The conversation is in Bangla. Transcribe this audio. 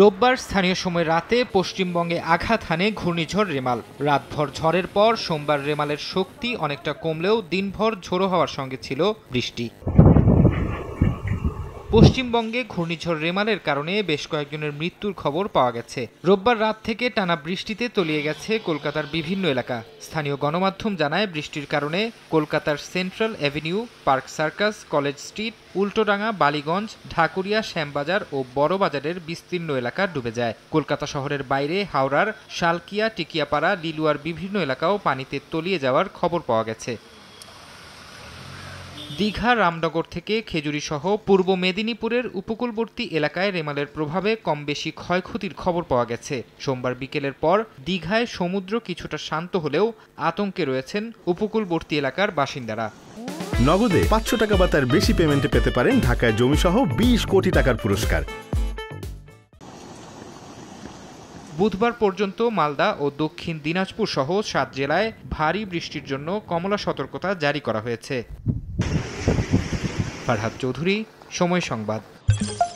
রোববার স্থানীয় সময় রাতে পশ্চিমবঙ্গে আঘাত হানে ঘূর্ণিঝড় রেমাল রাতভর ঝড়ের পর সোমবার রেমালের শক্তি অনেকটা কমলেও দিনভর ঝোড়ো হওয়ার সঙ্গে ছিল বৃষ্টি পশ্চিমবঙ্গে ঘূর্ণিঝড় রেমালের কারণে বেশ কয়েকজনের মৃত্যুর খবর পাওয়া গেছে রোববার রাত থেকে টানা বৃষ্টিতে তলিয়ে গেছে কলকাতার বিভিন্ন এলাকা স্থানীয় গণমাধ্যম জানায় বৃষ্টির কারণে কলকাতার Central Avenue Park Circus College Street Ultadanga Ballygunge Dhakuria Shyambazar ও বড়বাজারের বিস্তীর্ণ এলাকা ডুবে যায় কলকাতা শহরের বাইরে হাওড়ার শালকিয়া টিকিয়াপাড়া লিলুয়ার বিভিন্ন এলাকাও পানিতে তলিয়ে যাওয়ার খবর পাওয়া গেছে দীঘা রামনগর থেকে খেজুরিসহ পূর্ব মেদিনীপুরের উপকূলবর্তী এলাকায় রেমালের প্রভাবে কম বেশি ক্ষয়ক্ষতির খবর পাওয়া গেছে সোমবার বিকেলের পর দীঘায় সমুদ্র কিছুটা শান্ত হলেও আতঙ্কে রয়েছেন উপকূলবর্তী এলাকার বাসিন্দারা নগদে পাঁচশো টাকা বা তার বেশি পেমেন্টে পেতে পারেন ঢাকায় জমিসহ বিশ কোটি টাকার পুরস্কার বুধবার পর্যন্ত মালদা ও দক্ষিণ দিনাজপুর সহ সাত জেলায় ভারী বৃষ্টির জন্য কমলা সতর্কতা জারি করা হয়েছে ফারহাদ চৌধুরী সময় সংবাদ